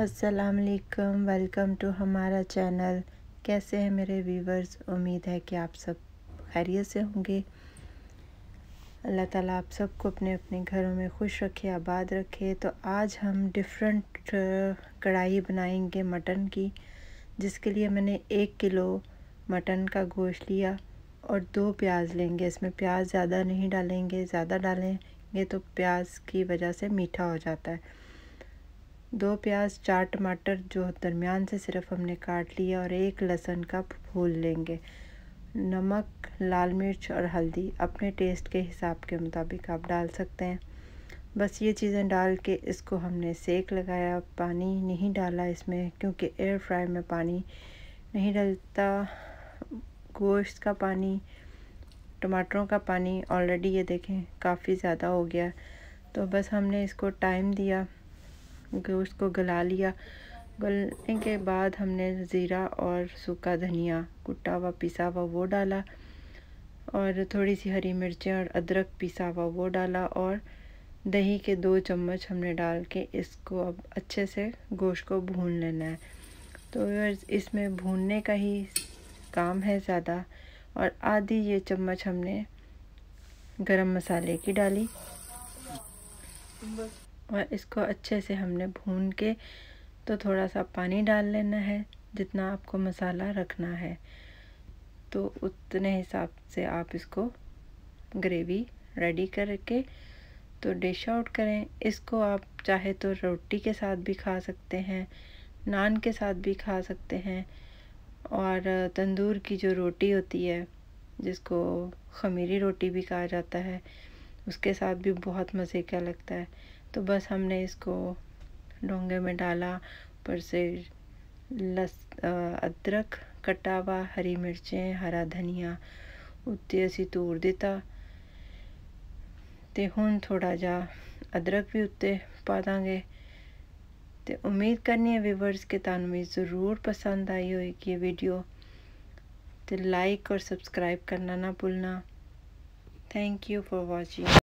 असलकम welcome to हमारा channel कैसे हैं मेरे व्यूवर्स उम्मीद है कि आप सब खैरियत से होंगे अल्लाह ताला आप सबको अपने अपने घरों में खुश रखे आबाद रखे तो आज हम डिफरेंट कढ़ाई बनाएंगे मटन की जिसके लिए मैंने एक किलो मटन का गोश्त लिया और दो प्याज लेंगे इसमें प्याज ज़्यादा नहीं डालेंगे ज़्यादा डालेंगे तो प्याज की वजह से मीठा हो जाता है दो प्याज चार टमाटर जो दरमियान से सिर्फ हमने काट लिया और एक लहसुन का फूल लेंगे नमक लाल मिर्च और हल्दी अपने टेस्ट के हिसाब के मुताबिक आप डाल सकते हैं बस ये चीज़ें डाल के इसको हमने सेक लगाया पानी नहीं डाला इसमें क्योंकि एयर फ्राई में पानी नहीं डलता गोश्त का पानी टमाटरों का पानी ऑलरेडी ये देखें काफ़ी ज़्यादा हो गया तो बस हमने इसको टाइम दिया गोश्त को गला लिया गलने के बाद हमने ज़ीरा और सूखा धनिया कुटा हुआ पिसा हुआ वो डाला और थोड़ी सी हरी मिर्चें और अदरक पिसा हुआ वो डाला और दही के दो चम्मच हमने डाल के इसको अब अच्छे से गोश्त को भून लेना है तो इसमें भूनने का ही काम है ज़्यादा और आधी ये चम्मच हमने गरम मसाले की डाली और इसको अच्छे से हमने भून के तो थोड़ा सा पानी डाल लेना है जितना आपको मसाला रखना है तो उतने हिसाब से आप इसको ग्रेवी रेडी करके तो डिश आउट करें इसको आप चाहे तो रोटी के साथ भी खा सकते हैं नान के साथ भी खा सकते हैं और तंदूर की जो रोटी होती है जिसको खमीरी रोटी भी कहा जाता है उसके साथ भी बहुत मज़े का लगता है तो बस हमने इसको डोंगे में डाला पर से लस अदरक कटा हुआ हरी मिर्चें हरा धनिया उत्ते असी तोर दिता तो हूँ थोड़ा जा अदरक भी उत्ते पा देंगे तो उम्मीद करनी है व्यूवर्स के तहत भी जरूर पसंद आई होगी वीडियो तो लाइक और सब्सक्राइब करना ना भूलना थैंक यू फॉर वॉचिंग